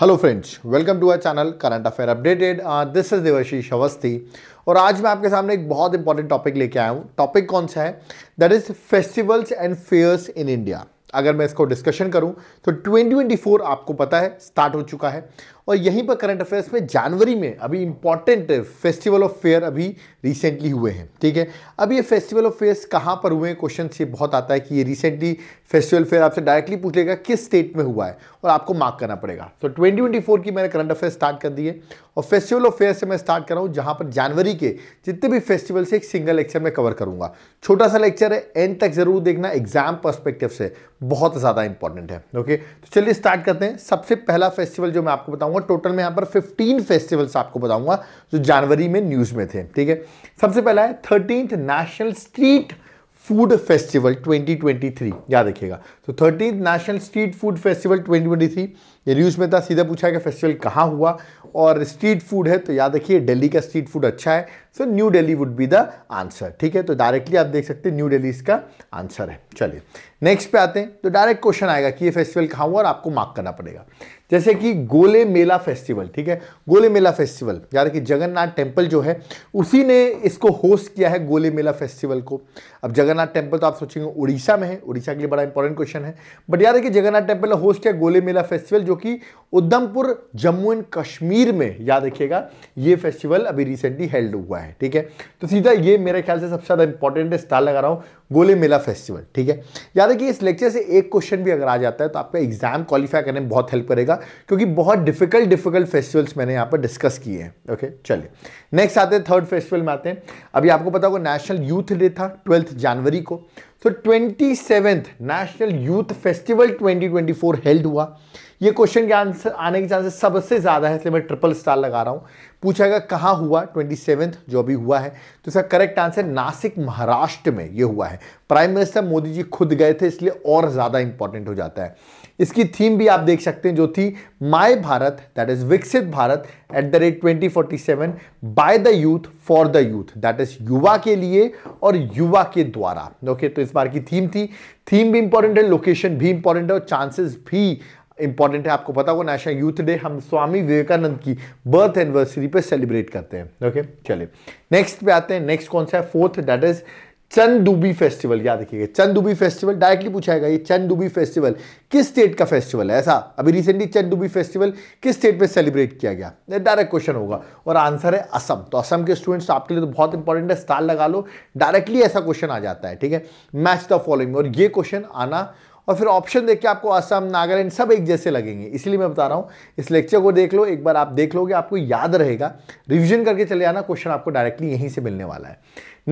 Hello friends welcome to our channel current affair updated this is Devashish Awasthi और आज मैं आपके सामने एक बहुत इंपॉर्टेंट टॉपिक लेके आया हूँ टॉपिक कौन सा है that is festivals and fairs in India अगर मैं इसको डिस्कशन करूं तो 2024 आपको पता है स्टार्ट हो चुका है और यहीं पर करंट अफेयर्स में जनवरी में अभी इंपॉर्टेंट फेस्टिवल ऑफ फेयर अभी रिसेंटली हुए हैं ठीक है अब ये फेस्टिवल ऑफ फेयर्स कहाँ पर हुए हैं क्वेश्चन ये बहुत आता है कि ये रिसेंटली फेस्टिवल फेयर आपसे डायरेक्टली पूछ लेगा किस स्टेट में हुआ है और आपको मार्क करना पड़ेगा तो ट्वेंटी की मैंने करंट अफेयर स्टार्ट कर दिए और फेस्टिवल ऑफ फेयर से मैं स्टार्ट कर रहा हूँ जहाँ पर जनवरी के जितने भी फेस्टिवल से एक सिंगल लेक्चर में कवर करूंगा छोटा सा लेक्चर है एंड तक जरूर देखना एग्जाम परस्पेक्टिव से बहुत ज़्यादा इंपॉर्टेंट है ओके तो चलिए स्टार्ट करते हैं सबसे पहला फेस्टिवल जो मैं आपको बताऊंगा बताऊंगा टोटल में यहाँ पर 15 फेस्टिवल्स आपको बताऊंगा जो जनवरी में न्यूज़ में थे ठीक है सबसे पहला है thirteenth national street food festival 2023 याद रखिएगा तो thirteenth national street food festival 2023 ये न्यूज़ में था सीधा पूछा कि फेस्टिवल कहाँ हुआ और स्ट्रीट फूड है तो याद रखिए दिल्ली का स्ट्रीट फूड अच्छा है so New Delhi would be the answer ठीक है तो डायरेक्टली आप देख सकते हैं न्यू दिल्ली इसका आंसर है चलिए नेक्स्ट पे आते हैं तो डायरेक्ट क्वेश्चन आएगा कि ये फेस्टिवल कहाँ हुआ और आपको मार्क करना पड़ेगा जैसे कि गोले मेला फेस्टिवल ठीक है गोले मेला फेस्टिवल यानी कि जगन्नाथ टेम्पल जो है उसी ने इसको होस्ट किया है गोले मेला फेस्टिवल को अब जगन्नाथ टेम्पल तो आप सोचेंगे उड़ीसा में है उड़ीसा के लिए बड़ा इंपॉर्टेंट क्वेश्चन है बट याद कि जगन्नाथ टेम्पल ने होस्ट किया गोले मेला फेस्टिवल जो कि उधमपुर जम्मू एंड कश्मीर में याद रखिएगा ये फेस्टिवल अभी रिसेंटली हेल्ड हुआ है ठीक है तो सीधा ये मेरे ख्याल से सबसे ज़्यादा इंपॉर्टेंट है स्टार लगा रहा हूँ गोले मेला फेस्टिवल ठीक है याद रखिए इस लेक्चर से एक क्वेश्चन भी अगर आ जाता है तो आपका एग्जाम क्वालिफाई करने में बहुत हेल्प करेगा क्योंकि बहुत डिफिकल्ट डिफिकल्ट फेस्टिवल्स मैंने यहाँ पर डिस्कस किए हैं ओके चलिए नेक्स्ट आते हैं थर्ड फेस्टिवल में आते हैं अभी आपको पता होगा नेशनल यूथ डे था ट्वेल्थ जनवरी को तो twenty seventh national youth festival 2024 held हुआ ये क्वेश्चन के आंसर आने के चांसेस सबसे ज़्यादा है इसलिए मैं ट्रिपल स्टार लगा रहा हूँ पूछा गया कहाँ हुआ ट्वेंटी सेवेंथ जो अभी हुआ है तो इसका करेक्ट आंसर नासिक महाराष्ट्र में ये हुआ है प्राइम मिनिस्टर मोदी जी खुद गए थे इसलिए और ज़्यादा इंपॉर्टेंट हो जाता है इसकी थीम भी आप देख सकते हैं जो थी माय भारत दैट इज विकसित Bharat at the rate twenty forty seven by the youth for the youth that is युवा के लिए और युवा के द्वारा ओके okay, तो इस बार की थीम थी थीम भी इंपॉर्टेंट है लोकेशन भी इंपॉर्टेंट है और चांसेस भी इंपॉर्टेंट है आपको पता होगा नेशनल यूथ डे हम स्वामी विवेकानंद की बर्थ एनिवर्सरी पे सेलिब्रेट करते हैं ओके okay? चलिए नेक्स्ट पे आते हैं नेक्स्ट कौन सा है fourth that is Chandubi festival याद रखिएगा चंदुबी फेस्टिवल डायरेक्टली पूछाएगा ये चंदुबी फेस्टिवल किस स्टेट का फेस्टिवल है ऐसा अभी रिसेंटली चंदुबी फेस्टिवल किस स्टेट में सेलिब्रेट किया गया डायरेक्ट क्वेश्चन होगा और आंसर है असम तो असम के स्टूडेंट्स आपके लिए तो बहुत इंपॉर्टेंट है स्टार लगा लो डायरेक्टली ऐसा क्वेश्चन आ जाता है ठीक है मैच द फॉलोइंग और ये क्वेश्चन आना और फिर ऑप्शन देख के आपको असम नागालैंड सब एक जैसे लगेंगे इसलिए मैं बता रहा हूँ इस लेक्चर को देख लो एक बार आप देख लोगे आपको याद रहेगा रिविजन करके चले आना क्वेश्चन आपको डायरेक्टली यहीं से मिलने वाला है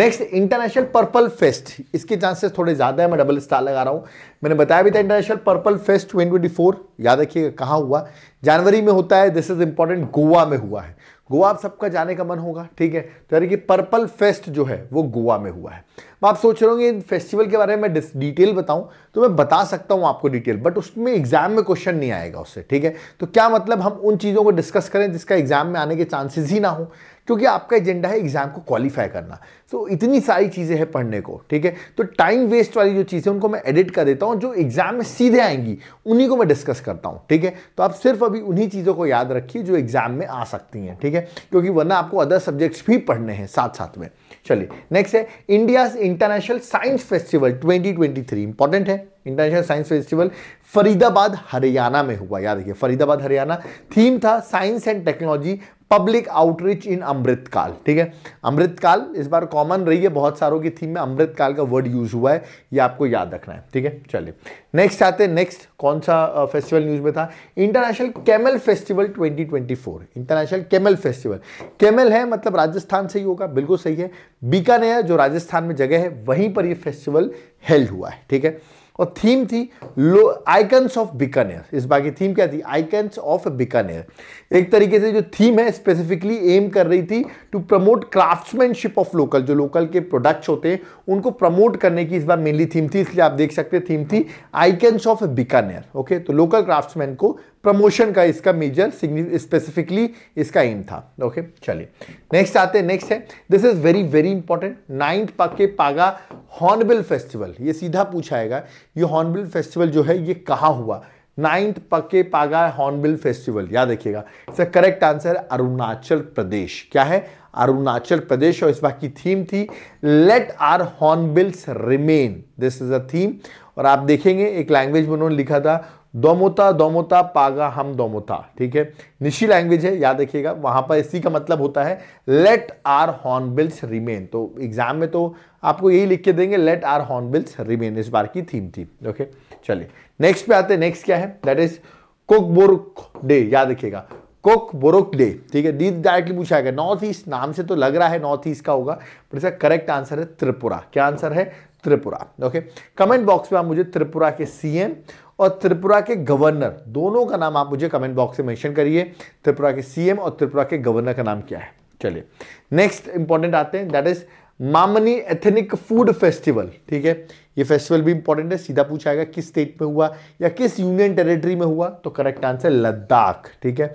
नेक्स्ट इंटरनेशनल पर्पल फेस्ट इसके चांसेस थोड़े ज़्यादा है मैं डबल स्टार लगा रहा हूँ मैंने बताया भी था इंटरनेशनल पर्पल फेस्ट ट्वेंटी याद रखिएगा कहाँ हुआ जनवरी में होता है दिस इज इंपॉर्टेंट गोवा में हुआ है गोवा आप सबका जाने का मन होगा ठीक है तो यानी कि पर्पल फेस्ट जो है वो गोवा में हुआ है आप सोच रहे होंगे इन फेस्टिवल के बारे में मैं डिटेल बताऊं तो मैं बता सकता हूं आपको डिटेल बट उसमें एग्जाम में क्वेश्चन नहीं आएगा उससे ठीक है तो क्या मतलब हम उन चीज़ों को डिस्कस करें जिसका एग्जाम में आने के चांसेस ही ना हो क्योंकि आपका एजेंडा है एग्जाम को क्वालिफाई करना सो तो so, इतनी सारी चीज़ें हैं पढ़ने को ठीक है तो टाइम वेस्ट वाली जो चीज़ें उनको मैं एडिट कर देता हूँ जो एग्जाम में सीधे आएंगी उन्हीं को मैं डिस्कस करता हूँ ठीक है तो आप सिर्फ अभी उन्हीं चीज़ों को याद रखिए जो एग्जाम में आ सकती हैं ठीक है क्योंकि वरना आपको अदर सब्जेक्ट्स भी पढ़ने हैं साथ साथ में चलिए नेक्स्ट है India international science festival 2023 important है international science festival Faridabad Haryana में हुआ याद रखिए फरीदाबाद हरियाणा थीम था science and technology public outreach in Amritkaal ठीक है अमृतकाल इस बार कॉमन रही है बहुत सारों की थीम में अमृतकाल का वर्ड यूज हुआ है ये आपको याद रखना है ठीक है चलिए नेक्स्ट आते हैं नेक्स्ट कौन सा फेस्टिवल न्यूज में था international camel festival 2024 international camel festival camel है मतलब राजस्थान से ही होगा बिल्कुल सही है बीकानेर जो राजस्थान में जगह है वहीं पर यह फेस्टिवल हेल्ड हुआ है ठीक है और थीम थी लो आइकन्स ऑफ बीकानेर इस बार की थीम क्या थी आइकन्स ऑफ बीकानेर एक तरीके से जो थीम है स्पेसिफिकली एम कर रही थी to promote craftsmanship of local जो लोकल के प्रोडक्ट्स होते हैं उनको प्रमोट करने की इस बार मेनली थीम थी इसलिए आप देख सकते हैं थीम थी आइकन्स ऑफ बीकानेर ओके तो लोकल क्राफ्ट्समैन को प्रमोशन का इसका मेजर स्पेसिफिकली इसका एम था ओके चलिए नेक्स्ट आते हैं नेक्स्ट है this is very very important ninth के पागा हॉर्नबिल फेस्टिवल ये सीधा पूछाएगा ये हॉर्नबिल फेस्टिवल जो है ये कहाँ हुआ नाइन्थ पक्के पागा हॉर्नबिल फेस्टिवल याद रखिएगा इसका करेक्ट आंसर अरुणाचल प्रदेश क्या है अरुणाचल प्रदेश और इस बार की थीम थी let our hornbills remain this is a theme और आप देखेंगे एक लैंग्वेज में उन्होंने लिखा था दोमोता दोमोता पागा हम दोमोता ठीक है निशी लैंग्वेज है याद रखिएगा वहां पर इसी का मतलब होता है लेट आर हॉर्नबिल्स रिमेन तो एग्जाम में तो आपको यही लिख के देंगे लेट आर हॉर्नबिल्स रिमेन इस बार की थीम थी ओके चलिए नेक्स्ट पे आते हैं नेक्स्ट क्या है दैट इज बुरुक डे याद रखिएगा कोक बुरुक डे ठीक है डी डायरेक्टली पूछा गया नॉर्थ ईस्ट नाम से तो लग रहा है नॉर्थ ईस्ट का होगा पर इसका करेक्ट आंसर है त्रिपुरा क्या आंसर है त्रिपुरा ओके कमेंट बॉक्स में आप मुझे त्रिपुरा के सीएम और त्रिपुरा के गवर्नर दोनों का नाम आप मुझे कमेंट बॉक्स में मेंशन करिए त्रिपुरा के सीएम और त्रिपुरा के गवर्नर का नाम क्या है चलिए नेक्स्ट इंपॉर्टेंट आते हैं that is Mamani ethnic food festival ठीक है ये फेस्टिवल भी इंपॉर्टेंट है सीधा पूछा जाएगा किस स्टेट में हुआ या किस यूनियन टेरिटरी में हुआ तो करेक्ट आंसर लद्दाख ठीक है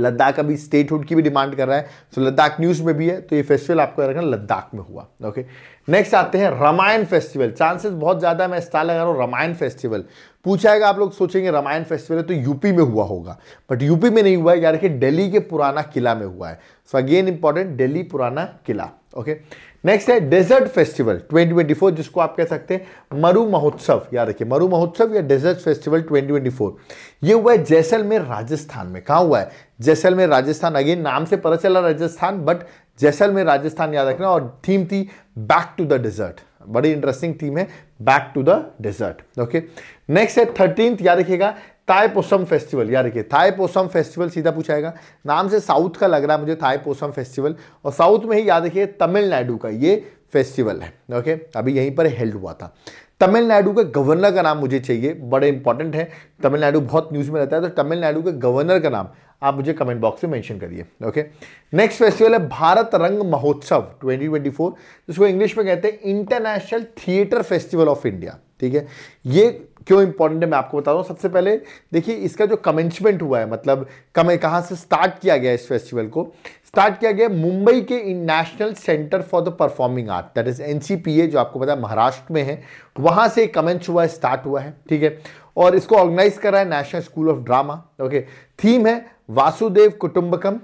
लद्दाख अभी स्टेटहुड की भी डिमांड कर रहा है सो लद्दाख न्यूज़ में भी है तो ये फेस्टिवल आपको रखना लद्दाख में हुआ ओके नेक्स्ट आते हैं रामायण फेस्टिवल चांसेस बहुत ज़्यादा मैं स्टार लगा रहा हूँ रामायण फेस्टिवल पूछा है आप लोग सोचेंगे रामायण फेस्टिवल है तो यूपी में हुआ होगा बट यूपी में नहीं हुआ है यार कि दिल्ली के पुराना किला में हुआ है so again important Delhi Purana Qila okay next है डेजर्ट फेस्टिवल 2024 जिसको आप कह सकते हैं मरु महोत्सव याद रखिए मरु महोत्सव या डेजर्ट फेस्टिवल 2024 ये हुआ है जैसलमेर राजस्थान में कहाँ हुआ है जैसलमेर राजस्थान अगेन नाम से पता चला राजस्थान बट जैसलमेर राजस्थान याद रखना और थीम थी बैक टू द डेजर्ट बड़ी इंटरेस्टिंग थीम है back to the desert okay next है थर्टींथ याद रखिएगा थाई पोसम फेस्टिवल यार देखिए थाई पोसम फेस्टिवल सीधा पूछाएगा नाम से साउथ का लग रहा है मुझे थाई पोसम फेस्टिवल और साउथ में ही याद रखिए तमिलनाडु का ये फेस्टिवल है ओके अभी यहीं पर हेल्ड हुआ था तमिलनाडु के गवर्नर का नाम मुझे चाहिए बड़े इंपॉर्टेंट है तमिलनाडु बहुत न्यूज़ में रहता है तो तमिलनाडु के गवर्नर का नाम आप मुझे कमेंट बॉक्स में मेंशन करिए ओके नेक्स्ट फेस्टिवल है भारत रंग महोत्सव 2024 जिसको इंग्लिश में कहते हैं international theatre festival of India ठीक है ये क्यों इंपॉर्टेंट है मैं आपको बता दूं सबसे पहले देखिए इसका जो कमेंसमेंट हुआ है मतलब कमें कहाँ से स्टार्ट किया गया इस फेस्टिवल को स्टार्ट किया गया मुंबई के national centre for the performing art that is N जो आपको पता है महाराष्ट्र में है वहाँ से कमेंस हुआ है स्टार्ट हुआ है ठीक है और इसको ऑर्गेनाइज कर रहा है national school of drama okay theme है वासुदेव कुटुंबकम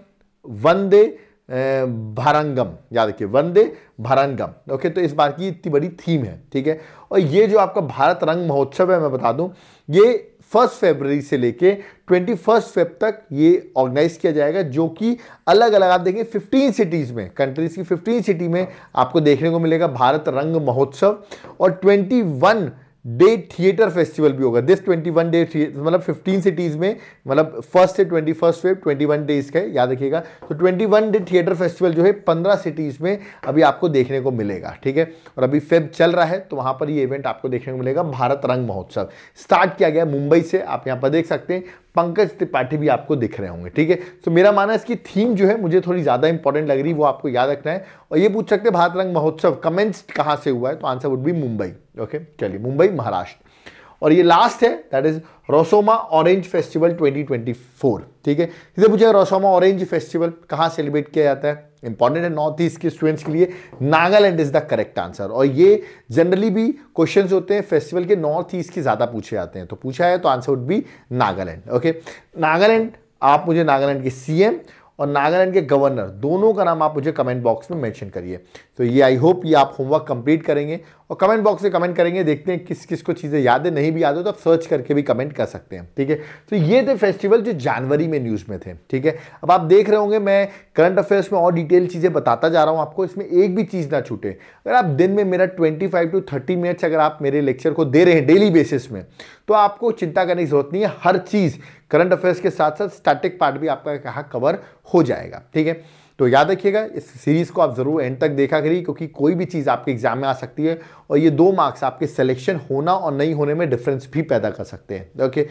वंदे भरंगम याद रखिए वंदे भरंगम ओके तो इस बार की इतनी बड़ी थीम है ठीक है और ये जो आपका भारत रंग महोत्सव है मैं बता दूं ये फर्स्ट फरवरी से लेके ट्वेंटी फर्स्ट फेब तक ये ऑर्गेनाइज किया जाएगा जो कि अलग अलग आप देखेंगे फिफ्टीन सिटीज़ में कंट्रीज़ की फिफ्टीन सिटी में आपको देखने को मिलेगा भारत रंग महोत्सव और twenty one day theatre festival भी होगा दिस 21 डे मतलब 15 सिटीज़ में मतलब फर्स्ट से twenty first Feb twenty one days का याद रखिएगा तो 21 डे थिएटर फेस्टिवल जो है 15 सिटीज़ में अभी आपको देखने को मिलेगा ठीक है और अभी फेब चल रहा है तो वहां पर ये इवेंट आपको देखने को मिलेगा भारत रंग महोत्सव स्टार्ट किया गया मुंबई से आप यहाँ पर देख सकते हैं पंकज त्रिपाठी भी आपको दिख रहे होंगे ठीक है तो मेरा मानना इसकी थीम जो है मुझे थोड़ी ज़्यादा इंपॉर्टेंट लग रही वो आपको याद रखना है और ये पूछ सकते हैं भारत रंग महोत्सव कमेंस कहाँ से हुआ है तो answer would be Mumbai okay चलिए मुंबई महाराष्ट्र और ये लास्ट है that is Rusoma orange festival 2024 ठीक है इसे पूछा रोसोमा ऑरेंज फेस्टिवल कहाँ सेलिब्रेट किया जाता है इंपॉर्टेंट है नॉर्थ ईस्ट के स्टूडेंट्स के लिए Nagaland is the correct answer और ये जनरली भी क्वेश्चन होते हैं फेस्टिवल के नॉर्थ ईस्ट के ज़्यादा पूछे जाते हैं तो पूछा है तो answer would be Nagaland okay Nagaland आप मुझे नागालैंड के सीएम और नागालैंड के गवर्नर दोनों का नाम आप मुझे कमेंट बॉक्स में मेंशन करिए तो ये आई होप ये आप होमवर्क कंप्लीट करेंगे और कमेंट बॉक्स में कमेंट करेंगे देखते हैं किस किस को चीज़ें याद है नहीं भी याद हो तो आप सर्च करके भी कमेंट कर सकते हैं ठीक है तो ये थे फेस्टिवल जो जनवरी में न्यूज़ में थे ठीक है अब आप देख रहे होंगे मैं करंट अफेयर्स में और डिटेल चीज़ें बताता जा रहा हूँ आपको इसमें एक भी चीज़ ना छूटे अगर आप दिन में मेरा ट्वेंटी टू थर्टी मिनट्स अगर आप मेरे लेक्चर को दे रहे हैं डेली बेसिस में तो आपको चिंता करने की जरूरत नहीं है हर चीज़ करंट अफेयर्स के साथ साथ स्टैटिक पार्ट भी आपका कहाँ कवर हो जाएगा ठीक है तो याद रखिएगा इस सीरीज़ को आप ज़रूर एंड तक देखा करिए क्योंकि कोई भी चीज़ आपके एग्जाम में आ सकती है और ये दो मार्क्स आपके सिलेक्शन होना और नहीं होने में डिफरेंस भी पैदा कर सकते हैं ओके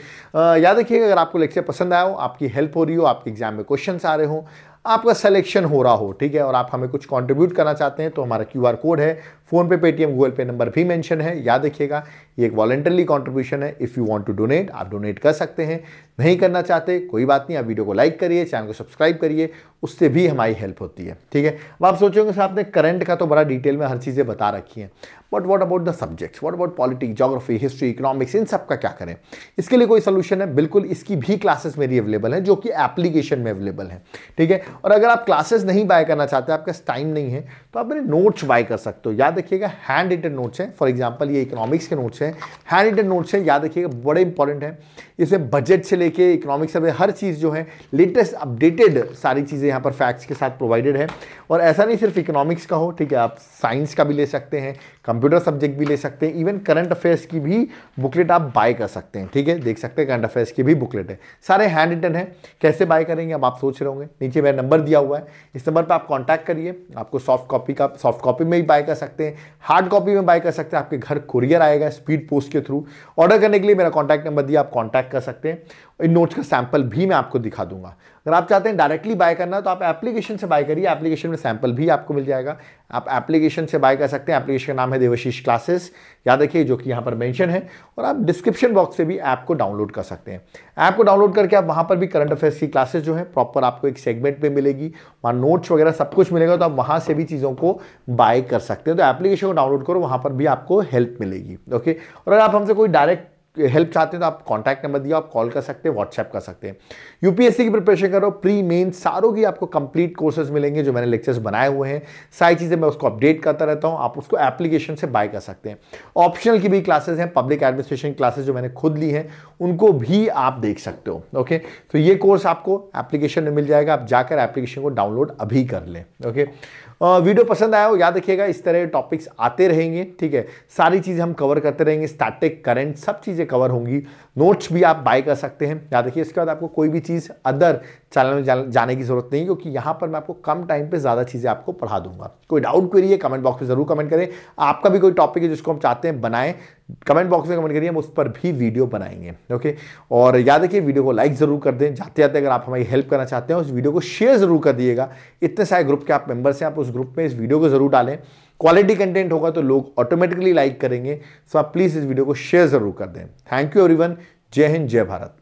याद रखिएगा अगर आपको लेक्चर पसंद आया हो आपकी हेल्प हो रही हो आपके एग्जाम में क्वेश्चन आ रहे हो आपका सिलेक्शन हो रहा हो ठीक है और आप हमें कुछ कंट्रीब्यूट करना चाहते हैं तो हमारा क्यूआर कोड है PhonePe Paytm Google Pay number भी मेंशन है याद रखिएगा ये एक वॉलेंटरली कॉन्ट्रीब्यूशन है if you want to donate आप डोनेट कर सकते हैं नहीं करना चाहते कोई बात नहीं आप वीडियो को लाइक करिए चैनल को सब्सक्राइब करिए उससे भी हमारी हेल्प होती है ठीक है अब आप सोचोगे साहब ने करंट का तो बड़ा डिटेल में हर चीज़ें बता रखी हैं but what about the subjects what about politics geography history economics इन सब का क्या करें इसके लिए कोई सोल्यूशन है बिल्कुल इसकी भी क्लासेस मेरी अवेलेबल है जो कि एप्लीकेशन में अवेलेबल है ठीक है और अगर आप क्लासेस नहीं बाय करना चाहते आपके पास टाइम नहीं है तो आप मेरे नोट्स बाय कर सकते हो याद रखिएगा हैंड रिटेड नोट्स हैं फॉर एग्जाम्पल ये इकोनॉमिक्स के नोट्स हैं हैंड रिटेड नोट्स हैं याद रखिएगा बड़े इंपॉर्टेंट हैं इसमें बजट से लेके इकोनॉमिक सर्वे हर चीज़ जो है लेटेस्ट अपडेटेड सारी चीज़ें यहाँ पर फैक्ट्स के साथ प्रोवाइडेड है और ऐसा नहीं सिर्फ इकोनॉमिक्स का हो ठीक है आप साइंस का भी ले सकते हैं कंप्यूटर सब्जेक्ट भी ले सकते हैं इवन करंट अफेयर्स की भी बुकलेट आप बाय कर सकते हैं ठीक है देख सकते हैं करंट अफेयर्स की भी बुकलेट है सारे हैंड रिटन है कैसे बाय करेंगे अब आप सोच रहे होंगे नीचे मेरा नंबर दिया हुआ है इस नंबर पर आप कॉन्टैक्ट करिए आपको सॉफ्ट कॉपी का सॉफ्ट कॉपी में भी बाय कर सकते हैं हार्ड कॉपी में बाय कर सकते हैं आपके घर कुरियर आएगा स्पीड पोस्ट के थ्रू ऑर्डर करने के लिए मेरा कॉन्टैक्ट नंबर दिया आप कॉन्टैक्ट चेक कर सकते हैं इन नोट्स का सैंपल भी मैं आपको दिखा दूंगा अगर आप चाहते हैं डायरेक्टली बाय करना तो आप एप्लीकेशन से बाय करिए एप्लीकेशन में सैंपल भी आपको मिल जाएगा आप एप्लीकेशन से बाय कर सकते हैं एप्लीकेशन का नाम है देवशीष क्लासेस याद रखिए जो कि यहाँ पर मैंशन है और आप डिस्क्रिप्शन बॉक्स से भी ऐप को डाउनलोड कर सकते हैं ऐप को डाउनलोड करके आप वहाँ पर भी करंट अफेयर्स की क्लासेस जो है प्रॉपर आपको एक सेगमेंट में मिलेगी वहाँ नोट्स वगैरह सब कुछ मिलेगा तो आप वहाँ से भी चीज़ों को बाय कर सकते हैं तो एप्लीकेशन को डाउनलोड करो वहाँ पर भी आपको हेल्प मिलेगी ओके और अगर आप हमसे कोई डायरेक्ट हेल्प चाहते हैं तो आप कॉन्टैक्ट नंबर दिया आप कॉल कर सकते हैं व्हाट्सएप कर सकते हैं यूपीएससी की प्रिपरेशन करो प्री मेन सारों की आपको कंप्लीट कोर्सेज मिलेंगे जो मैंने लेक्चर्स बनाए हुए हैं सारी चीज़ें मैं उसको अपडेट करता रहता हूँ आप उसको एप्लीकेशन से बाय कर सकते हैं ऑप्शनल की भी क्लासेज हैं पब्लिक एडमिनिस्ट्रेशन क्लासेज जो मैंने खुद ली हैं उनको भी आप देख सकते हो ओके तो ये कोर्स आपको एप्लीकेशन में मिल जाएगा आप जाकर एप्लीकेशन को डाउनलोड अभी कर लें ओके वीडियो पसंद आया हो याद रखिएगा इस तरह टॉपिक्स आते रहेंगे ठीक है सारी चीज़ें हम कवर करते रहेंगे स्टैटिक करंट सब चीज़ें कवर होंगी नोट्स भी आप बाय कर सकते हैं याद रखिए इसके बाद आपको कोई भी चीज़ अदर चैनल में जाने की ज़रूरत नहीं क्योंकि यहाँ पर मैं आपको कम टाइम पे ज़्यादा चीज़ें आपको पढ़ा दूंगा कोई डाउट क्वेरी है कमेंट बॉक्स में ज़रूर कमेंट करें आपका भी कोई टॉपिक है जिसको हम चाहते हैं बनाएं कमेंट बॉक्स में कमेंट करिए हम उस पर भी वीडियो बनाएंगे ओके और याद रखिए वीडियो को लाइक ज़रूर कर दें जाते जाते अगर आप हमारी हेल्प करना चाहते हैं उस वीडियो को शेयर ज़रूर कर दिएगा इतने सारे ग्रुप के आप मेंबर्स हैं आप उस ग्रुप में इस वीडियो को ज़रूर डालें क्वालिटी कंटेंट होगा तो लोग ऑटोमेटिकली लाइक करेंगे सो तो आप प्लीज़ इस वीडियो को शेयर ज़रूर कर दें थैंक यू एवरीवन जय हिंद जय भारत